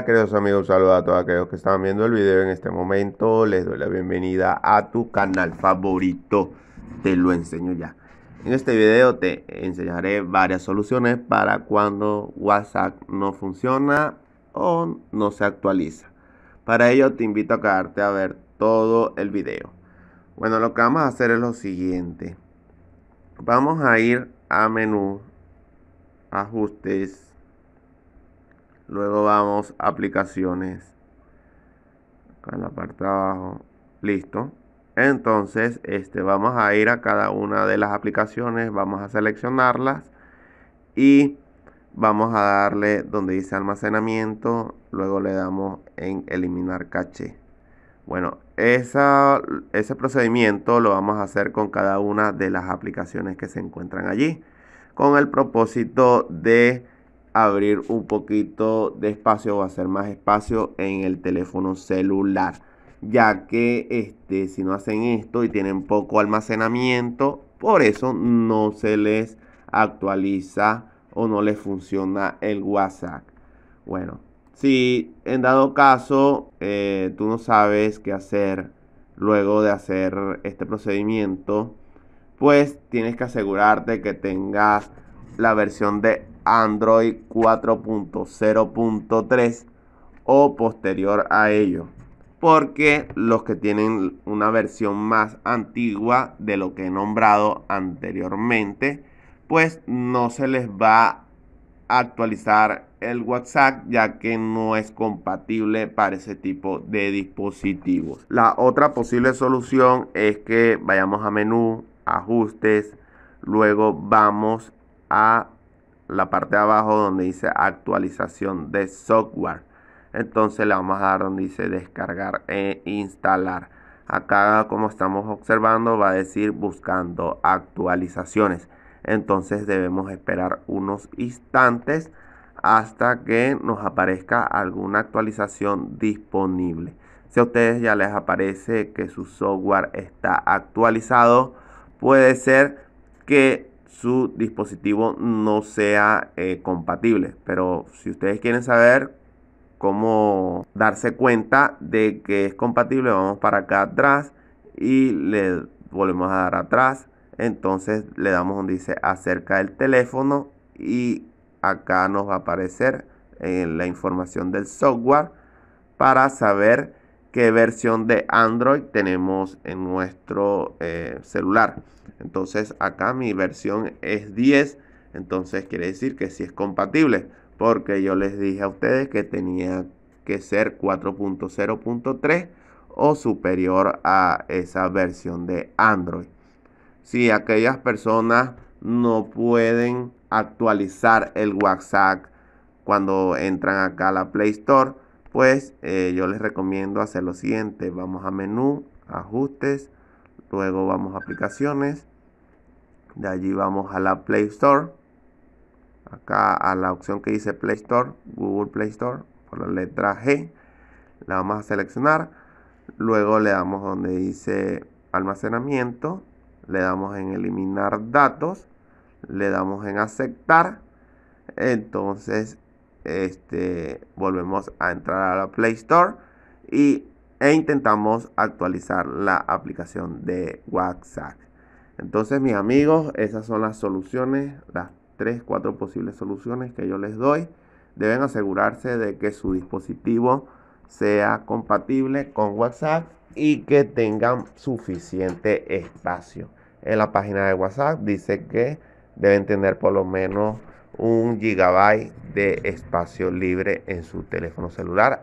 queridos amigos, saludos a todos aquellos que están viendo el video en este momento. Les doy la bienvenida a tu canal favorito. Te lo enseño ya. En este video te enseñaré varias soluciones para cuando WhatsApp no funciona o no se actualiza. Para ello te invito a quedarte a ver todo el video. Bueno, lo que vamos a hacer es lo siguiente. Vamos a ir a menú, ajustes, Luego vamos a aplicaciones. Acá en la parte de abajo. Listo. Entonces, este, vamos a ir a cada una de las aplicaciones, vamos a seleccionarlas y vamos a darle donde dice almacenamiento, luego le damos en eliminar caché. Bueno, esa, ese procedimiento lo vamos a hacer con cada una de las aplicaciones que se encuentran allí, con el propósito de abrir un poquito de espacio o hacer más espacio en el teléfono celular ya que este, si no hacen esto y tienen poco almacenamiento, por eso no se les actualiza o no les funciona el WhatsApp. Bueno, si en dado caso eh, tú no sabes qué hacer luego de hacer este procedimiento, pues tienes que asegurarte que tengas la versión de Android 4.0.3 o posterior a ello. Porque los que tienen una versión más antigua de lo que he nombrado anteriormente, pues no se les va a actualizar el WhatsApp ya que no es compatible para ese tipo de dispositivos. La otra posible solución es que vayamos a menú, ajustes, luego vamos a la parte de abajo donde dice actualización de software. Entonces le vamos a dar donde dice descargar e instalar. Acá como estamos observando va a decir buscando actualizaciones. Entonces debemos esperar unos instantes hasta que nos aparezca alguna actualización disponible. Si a ustedes ya les aparece que su software está actualizado, puede ser que su dispositivo no sea eh, compatible. Pero si ustedes quieren saber cómo darse cuenta de que es compatible, vamos para acá atrás y le volvemos a dar atrás. Entonces le damos donde dice acerca del teléfono y acá nos va a aparecer en eh, la información del software para saber qué versión de Android tenemos en nuestro eh, celular. Entonces acá mi versión es 10, entonces quiere decir que sí es compatible, porque yo les dije a ustedes que tenía que ser 4.0.3 o superior a esa versión de Android. Si aquellas personas no pueden actualizar el WhatsApp cuando entran acá a la Play Store, pues eh, yo les recomiendo hacer lo siguiente. Vamos a menú, ajustes, luego vamos a aplicaciones. De allí vamos a la Play Store. Acá a la opción que dice Play Store, Google Play Store, por la letra G. La vamos a seleccionar. Luego le damos donde dice almacenamiento. Le damos en eliminar datos. Le damos en aceptar. Entonces este, volvemos a entrar a la Play Store y, e intentamos actualizar la aplicación de WhatsApp. Entonces, mis amigos, esas son las soluciones, las 3, 4 posibles soluciones que yo les doy. Deben asegurarse de que su dispositivo sea compatible con WhatsApp y que tengan suficiente espacio. En la página de WhatsApp dice que deben tener por lo menos un gigabyte de espacio libre en su teléfono celular